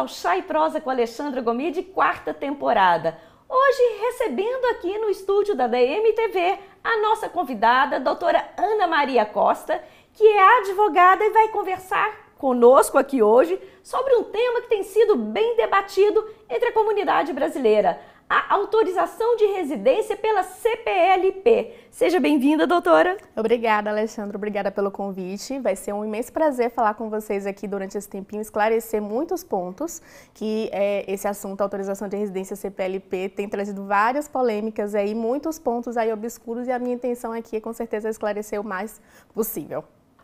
ao Chá e Prosa com Alexandra Gomide, quarta temporada. Hoje recebendo aqui no estúdio da DMTV a nossa convidada, a doutora Ana Maria Costa, que é advogada e vai conversar conosco aqui hoje sobre um tema que tem sido bem debatido entre a comunidade brasileira, a autorização de residência pela CPLP. Seja bem-vinda, doutora. Obrigada, Alexandra. Obrigada pelo convite. Vai ser um imenso prazer falar com vocês aqui durante esse tempinho, esclarecer muitos pontos que é, esse assunto, autorização de residência CPLP, tem trazido várias polêmicas aí, muitos pontos aí obscuros e a minha intenção aqui é com certeza esclarecer o mais possível.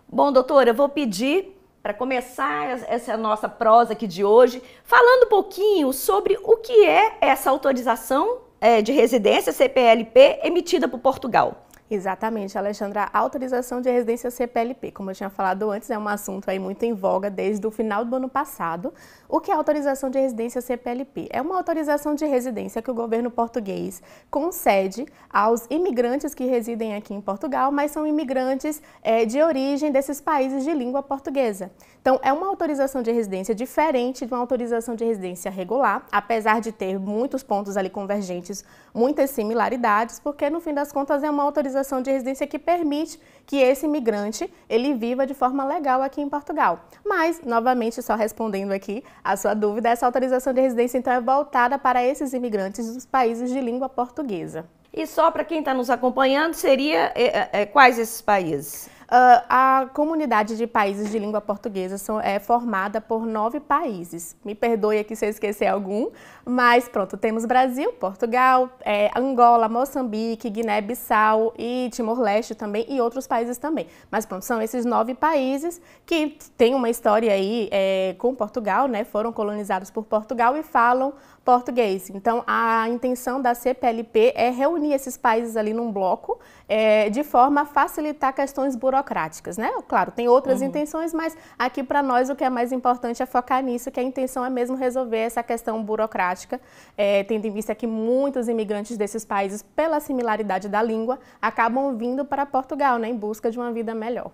Bom, doutora, vou pedir para começar essa nossa prosa aqui de hoje, falando um pouquinho sobre o que é essa autorização é, de residência CPLP emitida por Portugal. Exatamente, Alexandra. A autorização de residência CPLP, como eu tinha falado antes, é um assunto aí muito em voga desde o final do ano passado. O que é autorização de residência CPLP? É uma autorização de residência que o governo português concede aos imigrantes que residem aqui em Portugal, mas são imigrantes é, de origem desses países de língua portuguesa. Então, é uma autorização de residência diferente de uma autorização de residência regular, apesar de ter muitos pontos ali convergentes, muitas similaridades, porque no fim das contas é uma autorização regularização de residência que permite que esse imigrante ele viva de forma legal aqui em Portugal. Mas, novamente, só respondendo aqui a sua dúvida, essa autorização de residência então é voltada para esses imigrantes dos países de língua portuguesa. E só para quem está nos acompanhando, seria é, é, é quais esses países? Ah, a comunidade de países de língua portuguesa são, é formada por nove países. Me perdoe aqui se eu esquecer algum, mas pronto, temos Brasil, Portugal, é, Angola, Moçambique, Guiné-Bissau e Timor-Leste também e outros países também. Mas pronto, são esses nove países que têm uma história aí é, com Portugal, né? Foram colonizados por Portugal e falam português. Então, a intenção da CPLP é reunir esses países ali num bloco é, de forma a facilitar questões burocráticas, né? Claro, tem outras uhum. intenções, mas aqui para nós o que é mais importante é focar nisso, que a intenção é mesmo resolver essa questão burocrática, é, tendo em vista que muitos imigrantes desses países, pela similaridade da língua, acabam vindo para Portugal, né? Em busca de uma vida melhor.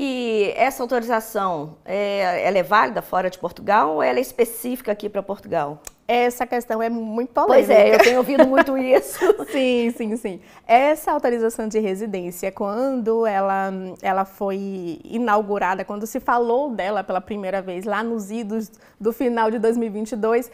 E essa autorização, é, ela é válida fora de Portugal ou ela é específica aqui para Portugal? Essa questão é muito polêmica. Pois é, eu tenho ouvido muito isso. sim, sim, sim. Essa autorização de residência, quando ela, ela foi inaugurada, quando se falou dela pela primeira vez, lá nos idos do final de 2022,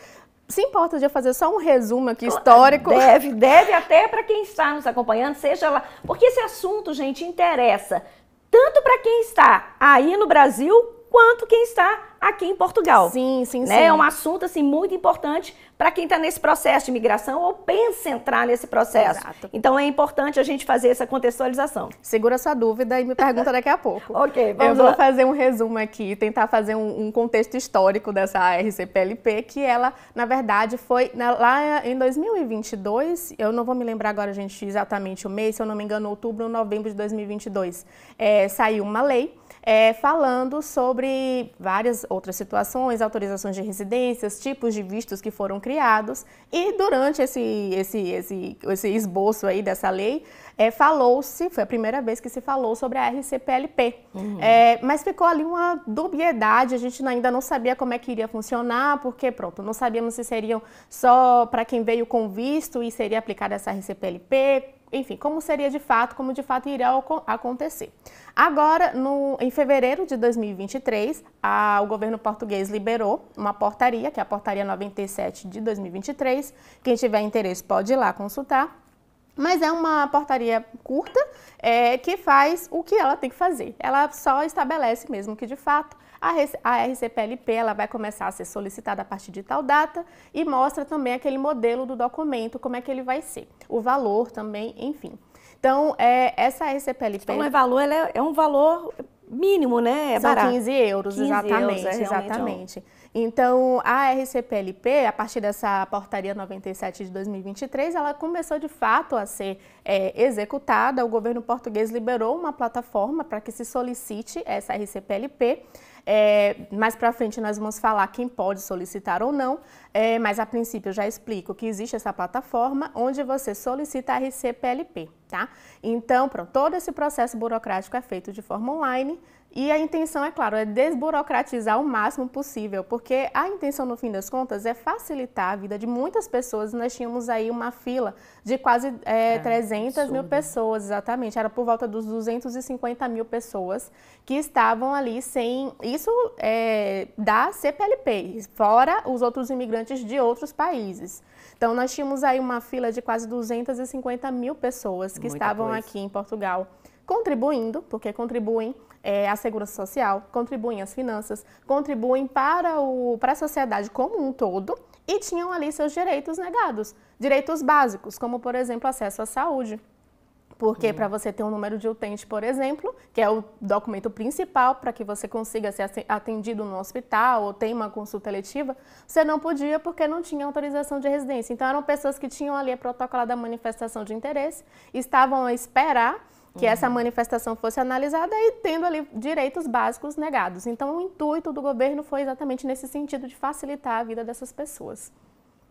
se importa de eu fazer só um resumo aqui histórico? Deve, deve até para quem está nos acompanhando, seja lá. Porque esse assunto, gente, interessa tanto para quem está aí no Brasil quanto quem está aqui em Portugal. Sim, sim, né? sim. É um assunto assim muito importante para quem está nesse processo de migração ou pensa entrar nesse processo. Exato. Então é importante a gente fazer essa contextualização. Segura essa dúvida e me pergunta daqui a pouco. ok, vamos Eu lá. vou fazer um resumo aqui, tentar fazer um, um, contexto histórico dessa RCPLP, que ela, na verdade, foi na, lá em 2022, eu não vou me lembrar agora, gente, exatamente o mês, se eu não me engano, outubro ou novembro de 2022, é, eh, saiu uma lei é, falando sobre várias outras situações, autorizações de residências, tipos de vistos que foram criados. E durante esse, esse, esse, esse esboço aí dessa lei, é, falou-se, foi a primeira vez que se falou sobre a RCPLP. Uhum. É, mas ficou ali uma dubiedade, a gente ainda não sabia como é que iria funcionar, porque pronto, não sabíamos se seriam só para quem veio com visto e seria aplicada essa RCPLP, enfim, como seria de fato, como de fato iria acontecer. Agora, no, em fevereiro de 2023, a, o governo português liberou uma portaria, que é a Portaria 97 de 2023. Quem tiver interesse pode ir lá consultar. Mas é uma portaria curta é, que faz o que ela tem que fazer. Ela só estabelece mesmo que, de fato, a RCPLP ela vai começar a ser solicitada a partir de tal data e mostra também aquele modelo do documento, como é que ele vai ser, o valor também, enfim. Então, é, essa RCPLP... Então, é valor, ela é, é um valor mínimo, né? É São barato. 15 euros, 15 exatamente. Euros, é exatamente. Então, a RCPLP, a partir dessa portaria 97 de 2023, ela começou de fato a ser é, executada. O governo português liberou uma plataforma para que se solicite essa RCPLP. É, mais para frente nós vamos falar quem pode solicitar ou não, é, mas a princípio eu já explico que existe essa plataforma onde você solicita a RCPLP, tá? Então, pronto, todo esse processo burocrático é feito de forma online e a intenção, é claro, é desburocratizar o máximo possível, porque a intenção, no fim das contas, é facilitar a vida de muitas pessoas. Nós tínhamos aí uma fila de quase é, é 300 absurdo. mil pessoas, exatamente. Era por volta dos 250 mil pessoas que estavam ali sem... Isso é, da CPLP, fora os outros imigrantes de outros países. Então, nós tínhamos aí uma fila de quase 250 mil pessoas que Muita estavam coisa. aqui em Portugal contribuindo, porque contribuem é, à segurança social, contribuem às finanças, contribuem para, o, para a sociedade como um todo e tinham ali seus direitos negados, direitos básicos, como por exemplo acesso à saúde. Porque para você ter um número de utente, por exemplo, que é o documento principal para que você consiga ser atendido no hospital ou tenha uma consulta eletiva, você não podia porque não tinha autorização de residência. Então eram pessoas que tinham ali a protocolo da manifestação de interesse, estavam a esperar que uhum. essa manifestação fosse analisada e tendo ali direitos básicos negados. Então, o intuito do governo foi exatamente nesse sentido de facilitar a vida dessas pessoas.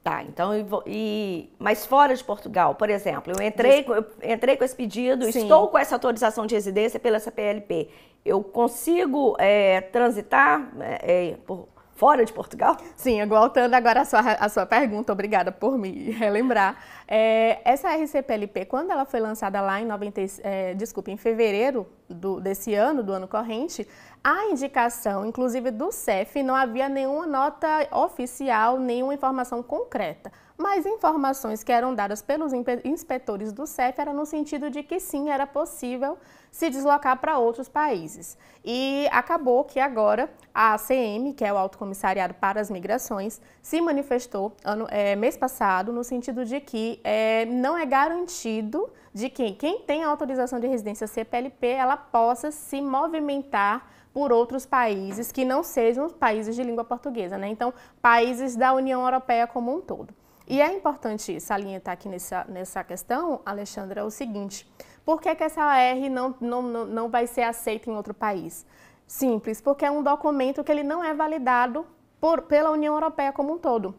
Tá, então eu vou, e mas fora de Portugal, por exemplo, eu entrei, eu entrei com esse pedido, Sim. estou com essa autorização de residência pela CPLP. Eu consigo é, transitar é, é por, fora de Portugal? Sim, voltando agora a sua, a sua pergunta, obrigada por me relembrar. É, essa RCPLP, quando ela foi lançada lá em 90, é, desculpa, em fevereiro do, desse ano, do ano corrente, a indicação, inclusive do CEF, não havia nenhuma nota oficial, nenhuma informação concreta. Mas informações que eram dadas pelos inspetores do CEF era no sentido de que sim, era possível se deslocar para outros países. E acabou que agora a ACM, que é o Alto Comissariado para as Migrações, se manifestou ano, é, mês passado no sentido de que é, não é garantido de que quem tem autorização de residência CPLP ela possa se movimentar por outros países que não sejam países de língua portuguesa, né? Então, países da União Europeia como um todo. E é importante salientar aqui nessa, nessa questão, Alexandra, é o seguinte: por que, que essa R não, não, não vai ser aceita em outro país? Simples, porque é um documento que ele não é validado por, pela União Europeia como um todo.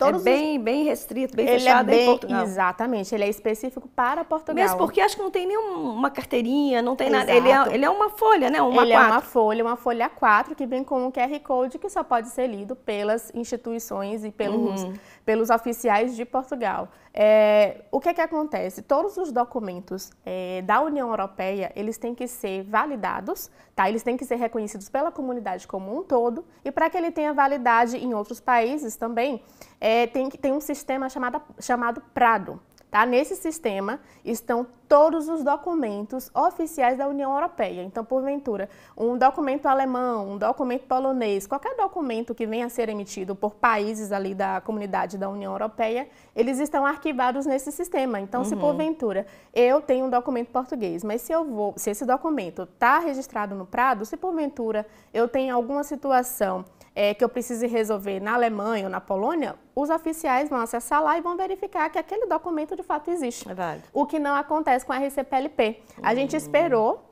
Todos então, é bem, os... bem restrito, bem ele é fechado é bem, em Portugal. Exatamente, ele é específico para Portugal. Mesmo porque acho que não tem nenhuma carteirinha, não tem Exato. nada. Ele é, ele é uma folha, né? Uma ele é uma folha, uma folha A4 que vem com um QR Code que só pode ser lido pelas instituições e pelos uhum pelos oficiais de Portugal. É, o que é que acontece? Todos os documentos é, da União Europeia, eles têm que ser validados, tá? Eles têm que ser reconhecidos pela comunidade como um todo e para que ele tenha validade em outros países também, é, tem, tem um sistema chamado, chamado PRADO, Tá? Nesse sistema estão todos os documentos oficiais da União Europeia. Então, porventura, um documento alemão, um documento polonês, qualquer documento que venha a ser emitido por países ali da comunidade da União Europeia, eles estão arquivados nesse sistema. Então, uhum. se porventura eu tenho um documento português, mas se eu vou, se esse documento está registrado no Prado, se porventura eu tenho alguma situação é, que eu precise resolver na Alemanha ou na Polônia, os oficiais vão acessar lá e vão verificar que aquele documento de fato existe. É verdade. O que não acontece com a RCPLP. A gente hum. esperou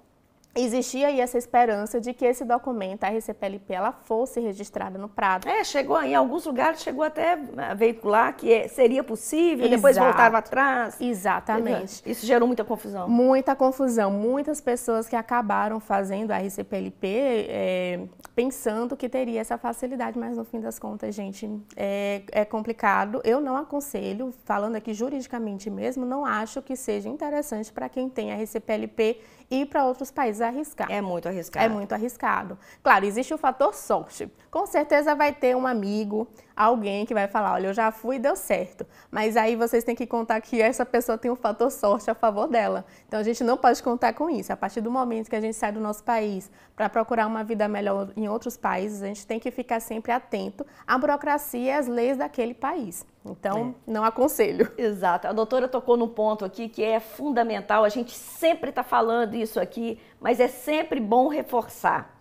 existia aí essa esperança de que esse documento, a RCPLP, ela fosse registrada no Prado. É, chegou em alguns lugares, chegou até a veicular que é, seria possível, Exato. depois voltava atrás. Exatamente. Isso gerou muita confusão. Muita confusão, muitas pessoas que acabaram fazendo a RCPLP é, pensando que teria essa facilidade, mas no fim das contas, gente, é, é complicado. Eu não aconselho, falando aqui juridicamente mesmo, não acho que seja interessante para quem tem a RCPLP ir para outros países arriscar. É muito arriscado. É muito arriscado. Claro, existe o fator sorte. Com certeza vai ter um amigo, alguém que vai falar, olha, eu já fui e deu certo. Mas aí vocês têm que contar que essa pessoa tem um fator sorte a favor dela. Então a gente não pode contar com isso. A partir do momento que a gente sai do nosso país para procurar uma vida melhor em outros países, a gente tem que ficar sempre atento à burocracia e às leis daquele país. Então, é. não aconselho. Exato. A doutora tocou num ponto aqui que é fundamental. A gente sempre está falando isso aqui, mas é sempre bom reforçar.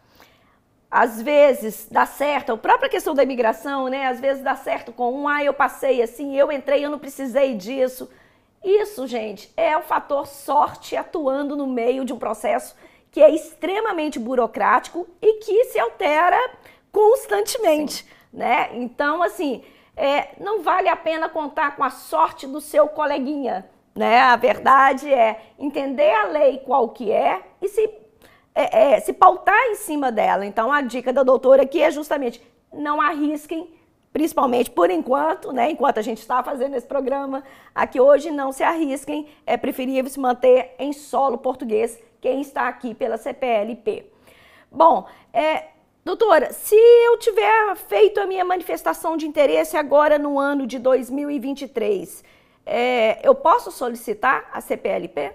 Às vezes dá certo, a própria questão da imigração, né? Às vezes dá certo com um, ah, eu passei assim, eu entrei, eu não precisei disso. Isso, gente, é o fator sorte atuando no meio de um processo que é extremamente burocrático e que se altera constantemente, Sim. né? Então, assim, é, não vale a pena contar com a sorte do seu coleguinha. Né? A verdade é entender a lei qual que é e se, é, é, se pautar em cima dela. Então, a dica da doutora aqui é justamente não arrisquem, principalmente por enquanto, né? enquanto a gente está fazendo esse programa aqui hoje, não se arrisquem, é preferível se manter em solo português quem está aqui pela CPLP. Bom, é, Doutora, se eu tiver feito a minha manifestação de interesse agora no ano de 2023, é, eh, eu posso solicitar a CPLP?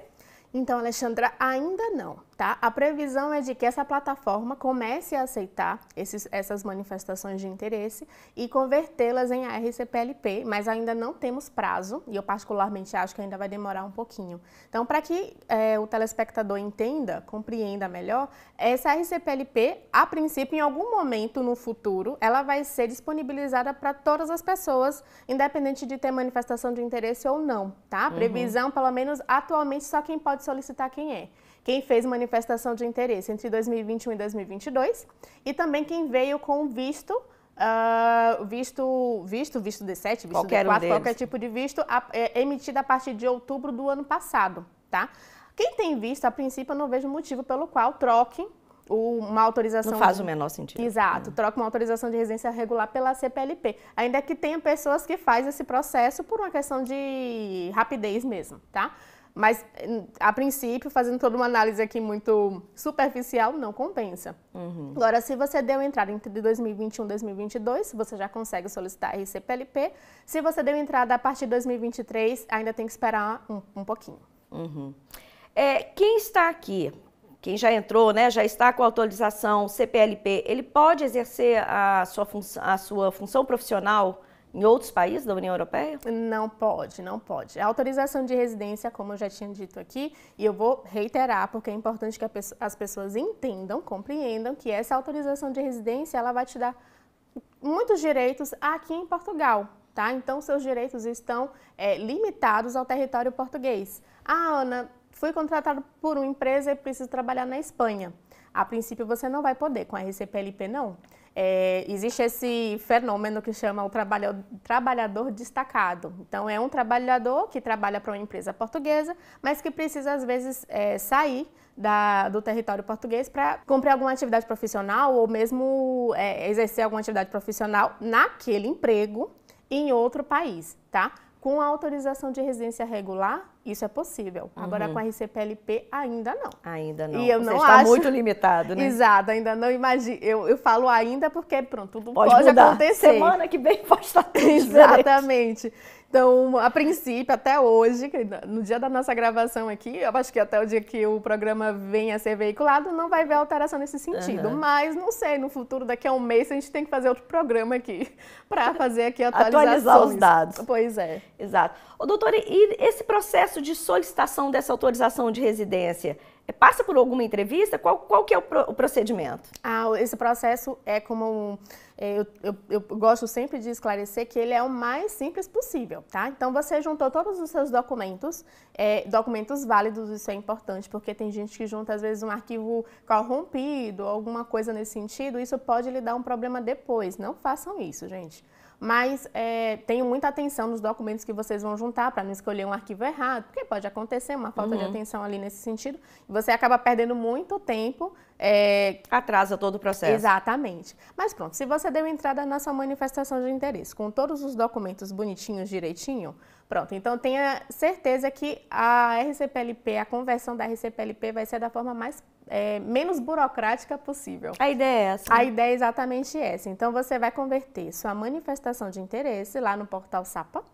Então, Alexandra, ainda não tá? A previsão é de que essa plataforma comece a aceitar esses, essas manifestações de interesse e convertê-las em RCPLP, mas ainda não temos prazo e eu particularmente acho que ainda vai demorar um pouquinho. Então, para que é, o telespectador entenda, compreenda melhor, essa RCPLP, a princípio, em algum momento no futuro, ela vai ser disponibilizada para todas as pessoas, independente de ter manifestação de interesse ou não, tá? Uhum. Previsão, uhum. pelo menos atualmente, só quem pode solicitar quem é quem fez manifestação de interesse entre 2021 e 2022 e também quem veio com visto Uh, visto, visto, visto D7, visto qualquer D4, um qualquer tipo de visto, a, é, emitido a partir de outubro do ano passado, tá? Quem tem visto, a princípio, eu não vejo motivo pelo qual troque uma autorização. Não faz de, o menor sentido. Exato, é. troca uma autorização de residência regular pela CPLP. Ainda que tenha pessoas que fazem esse processo por uma questão de rapidez mesmo, tá? Mas, hum, a princípio, fazendo toda uma análise aqui muito superficial, não compensa. Uhum. Agora, se você deu entrada entre 2021 e 2022, você já consegue solicitar RCPLP. Se você deu entrada a partir de 2023, ainda tem que esperar um, um pouquinho. Uhum. É, quem está aqui, quem já entrou, né, já está com autorização CPLP, ele pode exercer a sua, a sua função profissional? em outros países da União Europeia? Não pode, não pode. A autorização de residência, como eu já tinha dito aqui, e eu vou reiterar porque é importante que as pessoas entendam, compreendam que essa autorização de residência ela vai te dar muitos direitos aqui em Portugal. Tá? Então, seus direitos estão é, limitados ao território português. Ah, Ana, fui contratado por uma empresa e preciso trabalhar na Espanha. A princípio, você não vai poder, com a RCPLP não. É, existe esse fenômeno que chama o trabalhador destacado. Então, é um trabalhador que trabalha para uma empresa portuguesa, mas que precisa, às vezes, é, sair da, do território português para cumprir alguma atividade profissional ou mesmo é, exercer alguma atividade profissional naquele emprego em outro país, tá? Com a autorização de residência regular isso é possível. Uhum. Agora com a RCPLP ainda não. Ainda não. E eu Você não está acho... muito limitado, né? Exato, ainda não imagino. Eu, eu falo ainda porque pronto, tudo pode, pode acontecer. Semana que vem pode estar Exatamente. Diferente. Então, a princípio, até hoje, no dia da nossa gravação aqui, eu acho que até o dia que o programa venha a ser veiculado, não vai haver alteração nesse sentido. Uhum. Mas, não sei, no futuro, daqui a um mês, a gente tem que fazer outro programa aqui para fazer aqui atualizações. Atualizar os dados. Pois é. Exato. Ô, doutora, e esse processo de solicitação dessa autorização de residência, é, passa por alguma entrevista? Qual, qual que é o, pro, o procedimento? Ah, esse processo é como um, é, eu, eu, eu, gosto sempre de esclarecer que ele é o mais simples possível, tá? Então você juntou todos os seus documentos, é, documentos válidos, isso é importante, porque tem gente que junta às vezes um arquivo corrompido, alguma coisa nesse sentido, isso pode lhe dar um problema depois. Não façam isso, gente mas é, tenham muita atenção nos documentos que vocês vão juntar para não escolher um arquivo errado, porque pode acontecer uma falta uhum. de atenção ali nesse sentido. Você acaba perdendo muito tempo é, atrasa todo o processo. Exatamente. Mas pronto, se você deu entrada na sua manifestação de interesse com todos os documentos bonitinhos, direitinho, pronto. Então tenha certeza que a RCPLP, a conversão da RCPLP vai ser da forma mais é, menos burocrática possível. A ideia é essa. A né? ideia é exatamente essa. Então você vai converter sua manifestação de interesse lá no portal SAPA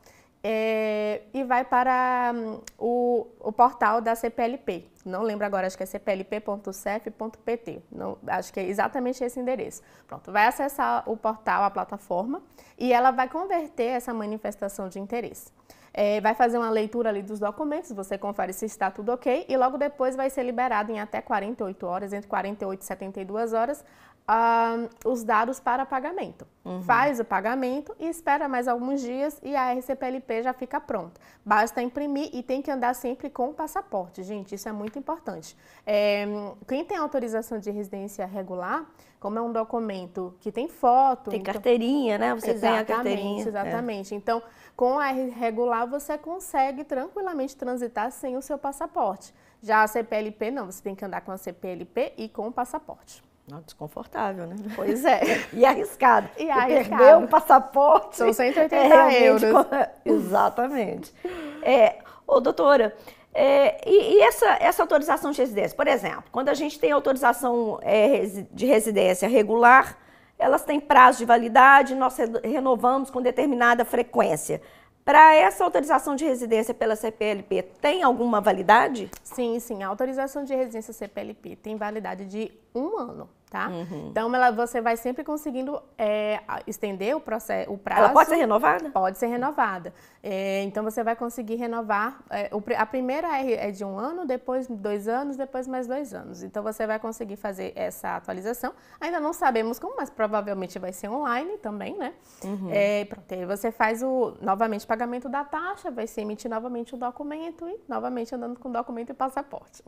é, e vai para hum, o, o, portal da CPLP. Não lembro agora, acho que é cplp.cef.pt. Acho que é exatamente esse endereço. Pronto, vai acessar o portal, a plataforma, e ela vai converter essa manifestação de interesse. É, vai fazer uma leitura ali dos documentos, você confere se está tudo ok, e logo depois vai ser liberado em até 48 horas, entre 48 e 72 horas, uh, os dados para pagamento. Uhum. Faz o pagamento e espera mais alguns dias e a RCPLP já fica pronta. Basta imprimir e tem que andar sempre com o passaporte, gente. Isso é muito importante. É, quem tem autorização de residência regular, como é um documento que tem foto. Tem então, carteirinha, né? Você tem a carteirinha. É. Exatamente. É. Então, com a R regular, você consegue tranquilamente transitar sem o seu passaporte. Já a CPLP, não. Você tem que andar com a CPLP e com o passaporte. Não, desconfortável, né? Pois é. e arriscado. E arriscado. Perdeu o passaporte. São 180 é, euros. Exatamente. É, ô, doutora, é, e, e, essa, essa autorização de residência? Por exemplo, quando a gente tem autorização é, de residência regular, elas têm prazo de validade, nós renovamos com determinada frequência. Para essa autorização de residência pela CPLP, tem alguma validade? Sim, sim. A autorização de residência CPLP tem validade de um ano tá? Uhum. Então, ela, você vai sempre conseguindo é, estender o, processo, o prazo. Ela pode ser renovada? Pode ser renovada. É, então, você vai conseguir renovar. É, o, a primeira é, de um ano, depois dois anos, depois mais dois anos. Então, você vai conseguir fazer essa atualização. Ainda não sabemos como, mas provavelmente vai ser online também, né? Uhum. É, pronto, aí você faz o, novamente, pagamento da taxa, vai se emitir novamente o documento e novamente andando com documento e passaporte.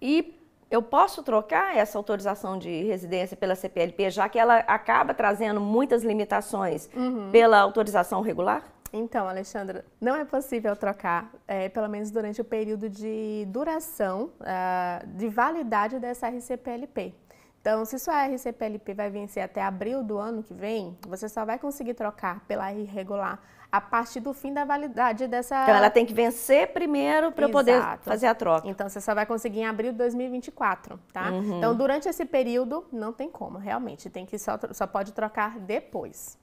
E eu posso trocar essa autorização de residência pela CPLP, já que ela acaba trazendo muitas limitações uhum. pela autorização regular? Então, Alexandra, não é possível trocar, é, pelo menos durante o período de duração, uh, de validade dessa RCPLP. Então, se sua RCPLP vai vencer até abril do ano que vem, você só vai conseguir trocar pela irregular a partir do fim da validade dessa. Então ela tem que vencer primeiro para poder fazer a troca. Então você só vai conseguir em abril de 2024, tá? Uhum. Então durante esse período não tem como, realmente. Tem que só, só pode trocar depois.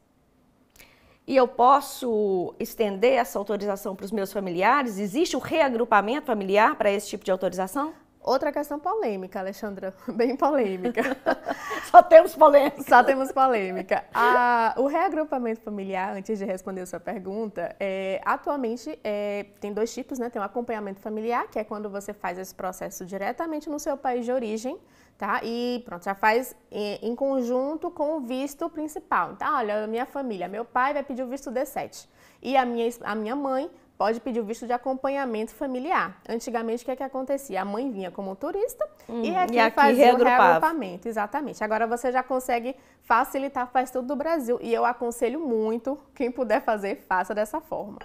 E eu posso estender essa autorização para os meus familiares? Existe o reagrupamento familiar para esse tipo de autorização? Outra questão polêmica, Alexandra, bem polêmica. Só temos polêmica. Só temos polêmica. A, o reagrupamento familiar, antes de responder a sua pergunta, é, atualmente é, tem dois tipos, né? Tem o acompanhamento familiar, que é quando você faz esse processo diretamente no seu país de origem, tá? E pronto, já faz em, é, em conjunto com o visto principal. Então, olha, minha família, meu pai vai pedir o visto D7 e a minha, a minha mãe pode pedir o visto de acompanhamento familiar. Antigamente, o que, é que acontecia? A mãe vinha como turista hum, e aqui, uhum. é e aqui fazia o reagrupamento. Exatamente. Agora você já consegue facilitar, faz tudo do Brasil. E eu aconselho muito, quem puder fazer, faça dessa forma.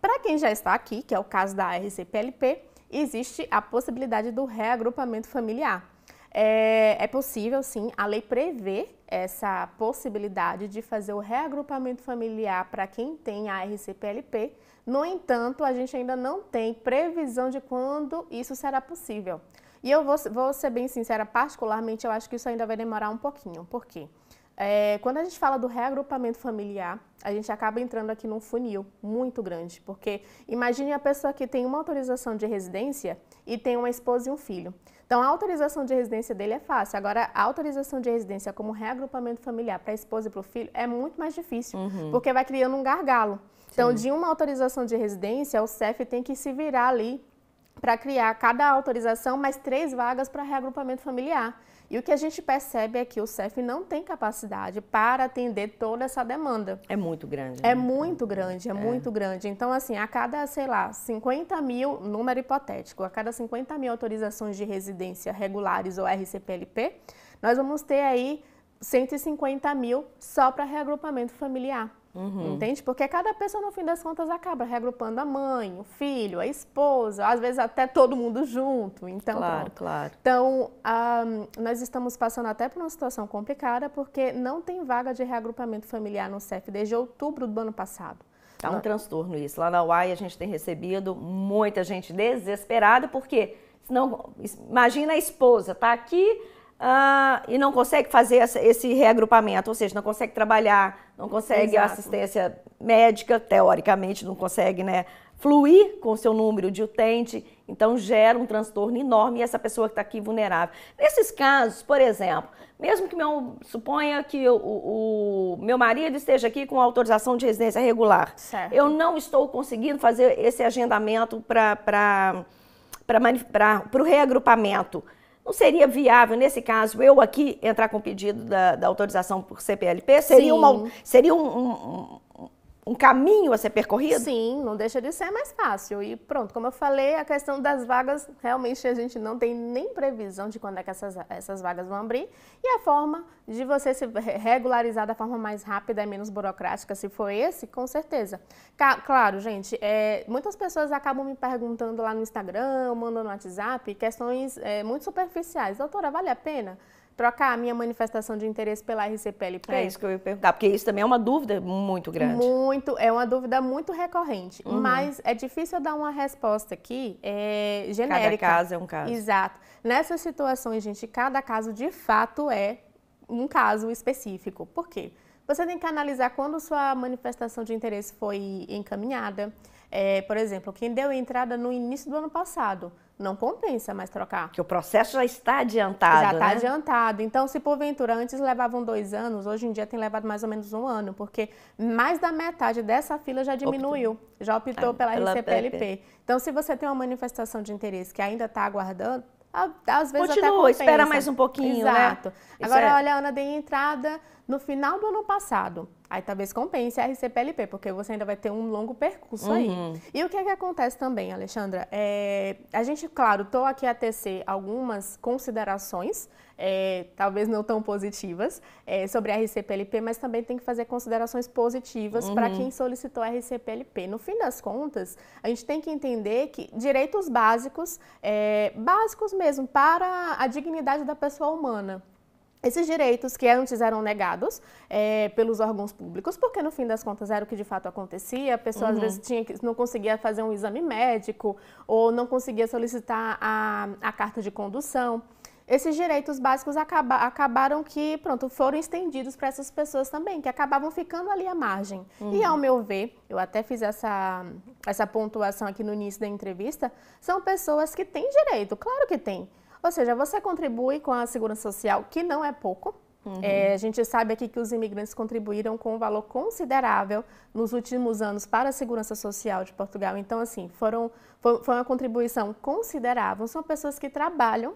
Para quem já está aqui, que é o caso da RCPLP, existe a possibilidade do reagrupamento familiar. É, é, possível, sim, a lei prevê essa possibilidade de fazer o reagrupamento familiar para quem tem a RCPLP no entanto, a gente ainda não tem previsão de quando isso será possível. E eu vou, vou ser bem sincera, particularmente, eu acho que isso ainda vai demorar um pouquinho. Por quê? É, quando a gente fala do reagrupamento familiar, a gente acaba entrando aqui num funil muito grande, porque imagine a pessoa que tem uma autorização de residência e tem uma esposa e um filho. Então, a autorização de residência dele é fácil. Agora, a autorização de residência como reagrupamento familiar para a esposa e para o filho é muito mais difícil, uhum. porque vai criando um gargalo. Então, de uma autorização de residência, o CEF tem que se virar ali para criar cada autorização mais três vagas para reagrupamento familiar. E o que a gente percebe é que o CEF não tem capacidade para atender toda essa demanda. É muito grande. É né? muito grande, é, é, muito grande. Então, assim, a cada, sei lá, 50 mil, número hipotético, a cada 50 mil autorizações de residência regulares ou RCPLP, nós vamos ter aí 150 mil só para reagrupamento familiar. Uhum. Entende? Porque cada pessoa, no fim das contas, acaba regrupando a mãe, o filho, a esposa, às vezes até todo mundo junto. Então, claro, pronto. claro. Então, um, ah, nós estamos passando até por uma situação complicada porque não tem vaga de reagrupamento familiar no CEF desde outubro do ano passado. Tá um transtorno isso. Lá na UAI a gente tem recebido muita gente desesperada porque, senão, imagina a esposa, tá aqui ah, e não consegue fazer essa, esse reagrupamento, ou seja, não consegue trabalhar, não consegue Exato. assistência médica, teoricamente não consegue né, fluir com o seu número de utente, então gera um transtorno enorme e essa pessoa que está aqui vulnerável. Nesses casos, por exemplo, mesmo que meu, suponha que o, o meu marido esteja aqui com autorização de residência regular, certo. eu não estou conseguindo fazer esse agendamento para o reagrupamento. Não seria viável, nesse caso, eu aqui entrar com pedido da, da autorização por CPLP? Seria, uma, seria um, um, um caminho a ser percorrido? Sim, não deixa de ser mais fácil. E pronto, como eu falei, a questão das vagas, realmente a gente não tem nem previsão de quando é que essas, essas vagas vão abrir. E a forma de você se regularizar da forma mais rápida e menos burocrática, se for esse, com certeza. claro, gente, é, muitas pessoas acabam me perguntando lá no Instagram, mandando no WhatsApp, questões é, muito superficiais. Doutora, vale a pena? trocar a minha manifestação de interesse pela RCPLP? É isso que eu ia perguntar, porque isso também é uma dúvida muito grande. Muito, é uma dúvida muito recorrente, uhum. mas é difícil dar uma resposta aqui é, genérica. Cada caso é um caso. Exato. Nessas situações, gente, cada caso de fato é um caso específico. Por quê? Você tem que analisar quando sua manifestação de interesse foi encaminhada. É, por exemplo, quem deu entrada no início do ano passado não compensa mais trocar. Que o processo já está adiantado. Já está né? adiantado. Então, se porventura antes levavam dois anos, hoje em dia tem levado mais ou menos um ano, porque mais da metade dessa fila já diminuiu, optou. já optou ah, pela, pela RCPLP. Então, se você tem uma manifestação de interesse que ainda está aguardando, às vezes Continua, até compensa. espera mais um pouquinho, Exato. né? Exato. Agora, é... olha, Ana, dei entrada no final do ano passado. Aí talvez compense a RCPLP, porque você ainda vai ter um longo percurso uhum. aí. E o que é que acontece também, Alexandra? É, a gente, claro, estou aqui a tecer algumas considerações, é, talvez não tão positivas, é, sobre a RCPLP, mas também tem que fazer considerações positivas uhum. para quem solicitou a RCPLP. No fim das contas, a gente tem que entender que direitos básicos, é, básicos mesmo, para a dignidade da pessoa humana esses direitos que antes eram negados é, pelos órgãos públicos, porque no fim das contas era o que de fato acontecia, a pessoa uhum. às vezes tinha que, não conseguia fazer um exame médico ou não conseguia solicitar a, a carta de condução. Esses direitos básicos acaba, acabaram que, pronto, foram estendidos para essas pessoas também, que acabavam ficando ali à margem. Uhum. E ao meu ver, eu até fiz essa, essa pontuação aqui no início da entrevista, são pessoas que têm direito, claro que têm ou seja, você contribui com a segurança social, que não é pouco. Uhum. É, a gente sabe aqui que os imigrantes contribuíram com um valor considerável nos últimos anos para a segurança social de Portugal. Então, assim, foram, foi, foi uma contribuição considerável. São pessoas que trabalham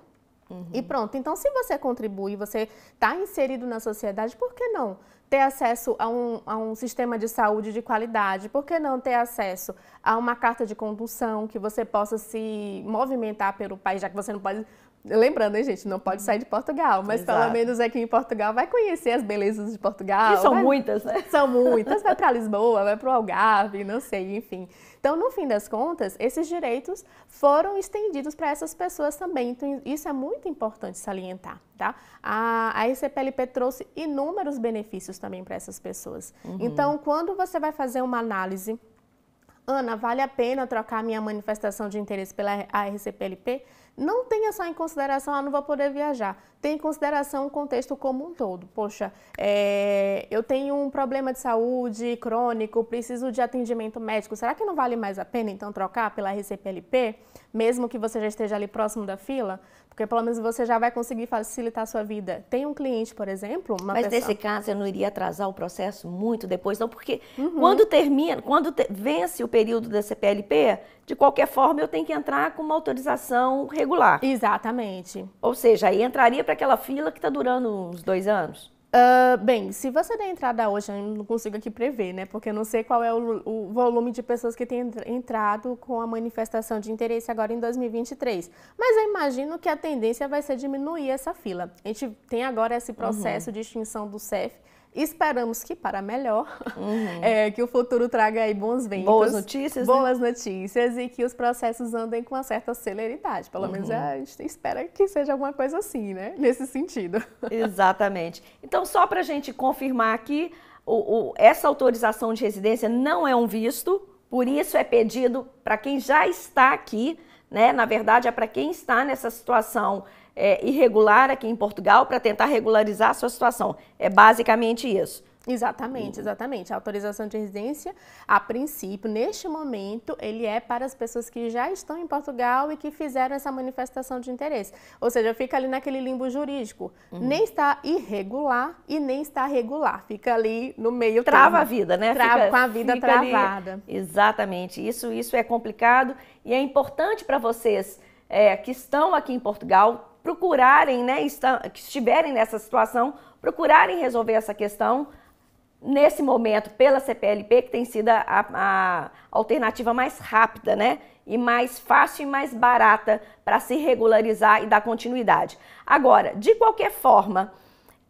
Uhum. E pronto. Então, se você contribui, você está inserido na sociedade, por que não ter acesso a um, a um sistema de saúde de qualidade? Por que não ter acesso a uma carta de condução que você possa se movimentar pelo país, já que você não pode Lembrando, hein, gente, não pode sair de Portugal, mas Exato. pelo menos aqui em Portugal vai conhecer as belezas de Portugal. E são vai, muitas, né? São muitas. Vai para Lisboa, vai para o Algarve, não sei, enfim. Então, no fim das contas, esses direitos foram estendidos para essas pessoas também. Então, isso é muito importante salientar, tá? A, a trouxe inúmeros benefícios também para essas pessoas. Uhum. Então, quando você vai fazer uma análise Ana, vale a pena trocar minha manifestação de interesse pela RCPLP? Não tenha só em consideração, ah, não vou poder viajar. Tenha em consideração o contexto como um todo. Poxa, é, eu tenho um problema de saúde crônico, preciso de atendimento médico. Será que não vale mais a pena, então, trocar pela RCPLP? Mesmo que você já esteja ali próximo da fila? Porque pelo menos você já vai conseguir facilitar a sua vida. Tem um cliente, por exemplo, uma Mas pessoa... nesse caso, eu não iria atrasar o processo muito depois, não, porque uhum. quando termina, quando te... vence o período da CPLP, de qualquer forma, eu tenho que entrar com uma autorização regular regular. Exatamente. Ou seja, aí entraria para aquela fila que está durando uns dois anos. Uh, bem, se você der entrada hoje, eu não consigo aqui prever, né? Porque eu não sei qual é o, o volume de pessoas que têm entrado com a manifestação de interesse agora em 2023. Mas eu imagino que a tendência vai ser diminuir essa fila. A gente tem agora esse uhum. processo uhum. de extinção do CEF, Esperamos que para melhor, uhum. é, que o futuro traga aí bons ventos. Boas notícias. Né? Boas né? notícias e que os processos andem com uma certa celeridade. Pelo uhum. menos é, a gente espera que seja alguma coisa assim, né? Nesse sentido. Exatamente. Então, só para a gente confirmar aqui, o, o, essa autorização de residência não é um visto, por isso é pedido para quem já está aqui, né? Na verdade, é para quem está nessa situação é, irregular aqui em Portugal para tentar regularizar a sua situação. É basicamente isso. Exatamente, exatamente. A autorização de residência, a princípio, neste momento, ele é para as pessoas que já estão em Portugal e que fizeram essa manifestação de interesse. Ou seja, fica ali naquele limbo jurídico. Uhum. Nem está irregular e nem está regular. Fica ali no meio. Trava termo. a vida, né? Trava fica, com a vida travada. Ali. Exatamente. Isso, isso é complicado e é importante para vocês é, que estão aqui em Portugal procurarem, né, que estiverem nessa situação, procurarem resolver essa questão nesse momento pela CPLP, que tem sido a, a alternativa mais rápida, né? E mais fácil e mais barata para se regularizar e dar continuidade. Agora, de qualquer forma,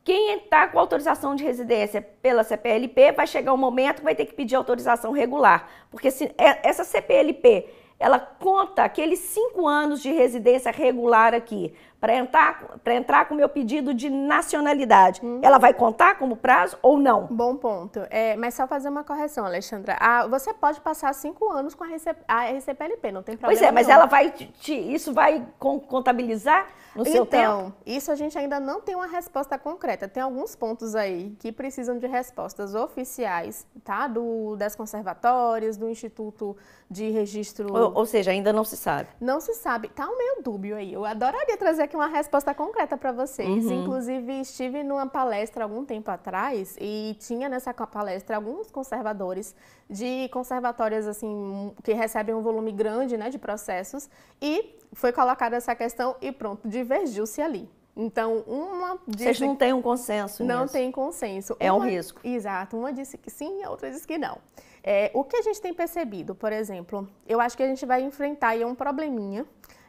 quem está com autorização de residência pela CPLP vai chegar um momento que vai ter que pedir autorização regular, porque se, é, essa CPLP ela conta aqueles cinco anos de residência regular aqui para entrar, entrar com o meu pedido de nacionalidade, uhum. ela vai contar como prazo ou não? Bom ponto. É, mas só fazer uma correção, Alexandra. Ah, você pode passar cinco anos com a, RC, a RCPLP, não tem problema. Pois é, mas não. ela vai te, te, isso vai contabilizar no então, seu tempo? Isso a gente ainda não tem uma resposta concreta. Tem alguns pontos aí que precisam de respostas oficiais, tá? Do, das conservatórias, do Instituto de Registro. Ou, ou seja, ainda não se sabe. Não se sabe. Tá um meio dúbio aí. Eu adoraria trazer aqui uma resposta concreta para vocês. Uhum. Inclusive, estive numa palestra algum tempo atrás e tinha nessa palestra alguns conservadores de conservatórias assim que recebem um volume grande, né, de processos e foi colocada essa questão e pronto, divergiu-se ali. Então, uma disse... Vocês não têm um consenso Não nisso. tem consenso. É uma... um risco. Exato. Uma disse que sim, a outra disse que não. É, o que a gente tem percebido, por exemplo, eu acho que a gente vai enfrentar aí um probleminha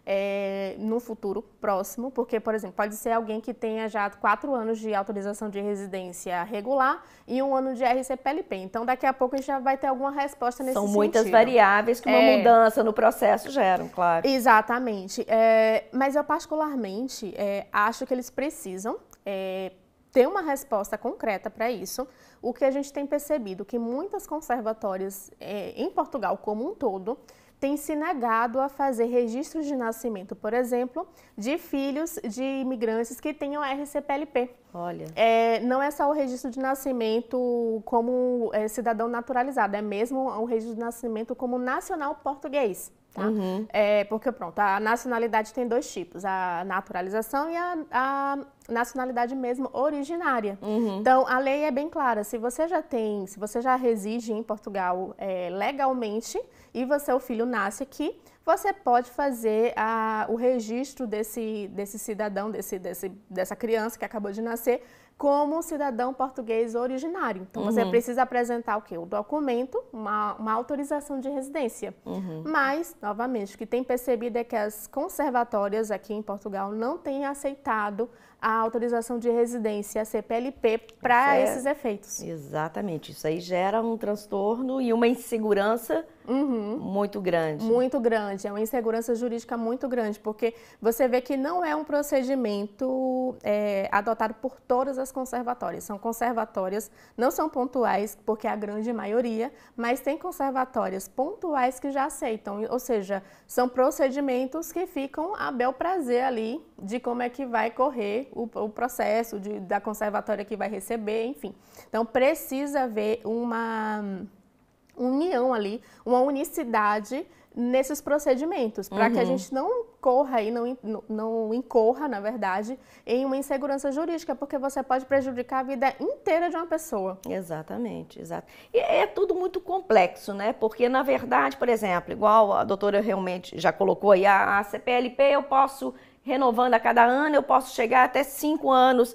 é, no futuro próximo, porque, por exemplo, pode ser alguém que tenha já quatro anos de autorização de residência regular e um ano de RCPLP. Então, daqui a pouco a gente já vai ter alguma resposta nesse São sentido. São muitas variáveis que uma é... mudança no processo geram, claro. Exatamente. É, mas eu, particularmente, é, acho que eles precisam é, ter uma resposta concreta para isso, o que a gente tem percebido que muitas conservatórias é, em Portugal como um todo tem se negado a fazer registros de nascimento, por exemplo, de filhos de imigrantes que tenham RCPLP. Olha. É, não é só o registro de nascimento como é, cidadão naturalizado, é mesmo o registro de nascimento como nacional português. Tá? Uhum. É, porque, pronto, a nacionalidade tem dois tipos, a naturalização e a, a nacionalidade mesmo originária. Uhum. Então, a lei é bem clara, se você já tem, se você já reside em Portugal é, legalmente e você, o filho, nasce aqui, você pode fazer a, o registro desse, desse cidadão, desse, desse, dessa criança que acabou de nascer, como um cidadão português originário. Então, uhum. você precisa apresentar o quê? O documento, uma, uma autorização de residência. Uhum. Mas, novamente, o que tem percebido é que as conservatórias aqui em Portugal não têm aceitado a autorização de residência, a CPLP, para é... esses efeitos. Exatamente. Isso aí gera um transtorno e uma insegurança uhum. muito grande. Muito grande, é uma insegurança jurídica muito grande, porque você vê que não é um procedimento é, adotado por todas as conservatórias. São conservatórias, não são pontuais, porque é a grande maioria, mas tem conservatórias pontuais que já aceitam, ou seja, são procedimentos que ficam a bel prazer ali de como é que vai correr o, o processo de, da conservatória que vai receber, enfim. Então precisa ver uma união ali, uma unicidade nesses procedimentos, para uhum. que a uhum. gente não corra e não, não incorra, na verdade, em uma insegurança jurídica, porque você pode prejudicar a vida inteira de uma pessoa. Exatamente, exato. E é tudo muito complexo, né? Porque, na verdade, por exemplo, igual a doutora realmente já colocou aí, a, a CPLP eu posso, renovando a cada ano, eu posso chegar até cinco anos,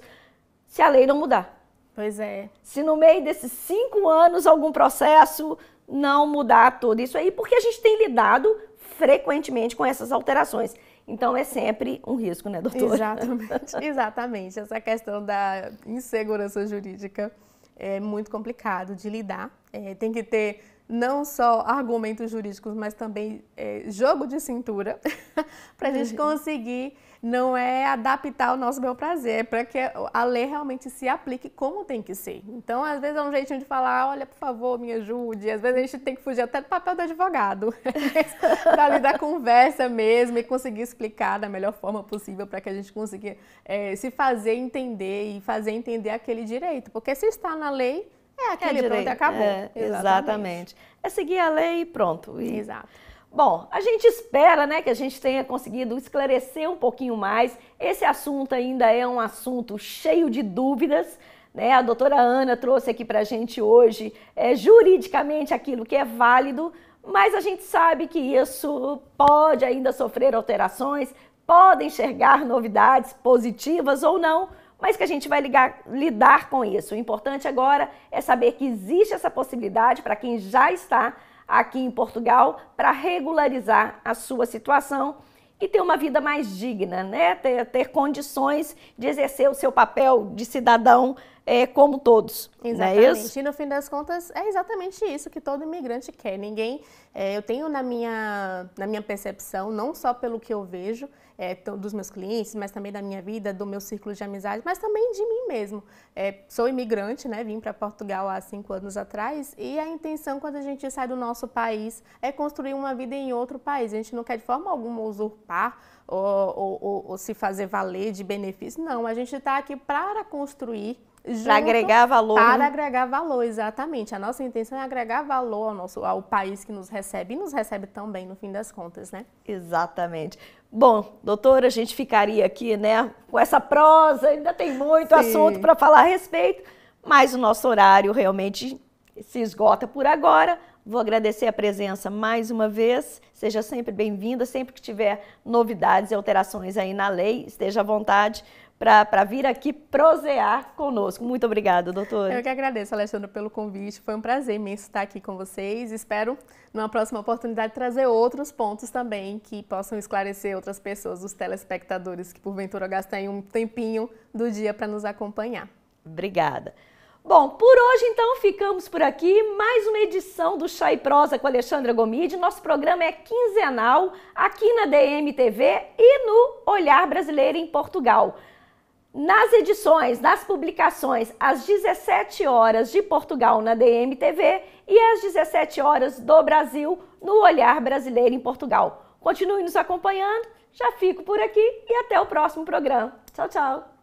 se a lei não mudar. Pois é. Se no meio desses cinco anos algum processo não mudar tudo isso aí, porque a gente tem lidado frequentemente com essas alterações. Então é sempre um risco, né, doutora? Exatamente, exatamente. Essa questão da insegurança jurídica é muito complicado de lidar. É, tem que ter não só argumentos jurídicos, mas também é, jogo de cintura, para a gente conseguir, não é adaptar o nosso bel prazer, é para que a lei realmente se aplique como tem que ser. Então, às vezes é um jeitinho de falar, olha, por favor, me ajude. Às vezes a gente tem que fugir até do papel do advogado, para dali da conversa mesmo e conseguir explicar da melhor forma possível para que a gente consiga é, se fazer entender e fazer entender aquele direito. Porque se está na lei, é aquele é pronto acabou. É, exatamente. exatamente. É seguir a lei e pronto. E... Exato. Bom, a gente espera né, que a gente tenha conseguido esclarecer um pouquinho mais. Esse assunto ainda é um assunto cheio de dúvidas. Né? A doutora Ana trouxe aqui para a gente hoje é, juridicamente aquilo que é válido, mas a gente sabe que isso pode ainda sofrer alterações, pode enxergar novidades positivas ou não mas que a gente vai ligar, lidar com isso. O importante agora é saber que existe essa possibilidade para quem já está aqui em Portugal para regularizar a sua situação e ter uma vida mais digna, né? ter, ter condições de exercer o seu papel de cidadão é, como todos. É exatamente. É isso? E no fim das contas, é exatamente isso que todo imigrante quer. Ninguém, é, eu tenho na minha, na minha percepção, não só pelo que eu vejo é, dos meus clientes, mas também da minha vida, do meu círculo de amizade, mas também de mim mesmo. É, sou imigrante, né? Vim para Portugal há cinco anos atrás e a intenção quando a gente sai do nosso país é construir uma vida em outro país. A gente não quer de forma alguma usurpar ou, ou, ou, ou se fazer valer de benefício. Não, a gente está aqui para construir para agregar valor. Para né? agregar valor, exatamente. A nossa intenção é agregar valor ao, nosso, ao país que nos recebe e nos recebe também, no fim das contas, né? Exatamente. Bom, doutora, a gente ficaria aqui, né, com essa prosa, ainda tem muito Sim. assunto para falar a respeito, mas o nosso horário realmente se esgota por agora. Vou agradecer a presença mais uma vez. Seja sempre bem-vinda. Sempre que tiver novidades e alterações aí na lei, esteja à vontade para vir aqui prosear conosco. Muito obrigada, doutora. Eu que agradeço, Alexandra, pelo convite. Foi um prazer imenso estar aqui com vocês. Espero, numa próxima oportunidade, trazer outros pontos também que possam esclarecer outras pessoas, os telespectadores que, porventura, gastem um tempinho do dia para nos acompanhar. Obrigada. Bom, por hoje então ficamos por aqui. Mais uma edição do Chá e Prosa com Alexandra Gomide. Nosso programa é quinzenal aqui na DMTV e no Olhar Brasileiro em Portugal. Nas edições, nas publicações, às 17 horas de Portugal na DMTV e às 17 horas do Brasil no Olhar Brasileiro em Portugal. Continue nos acompanhando, já fico por aqui e até o próximo programa. Tchau, tchau!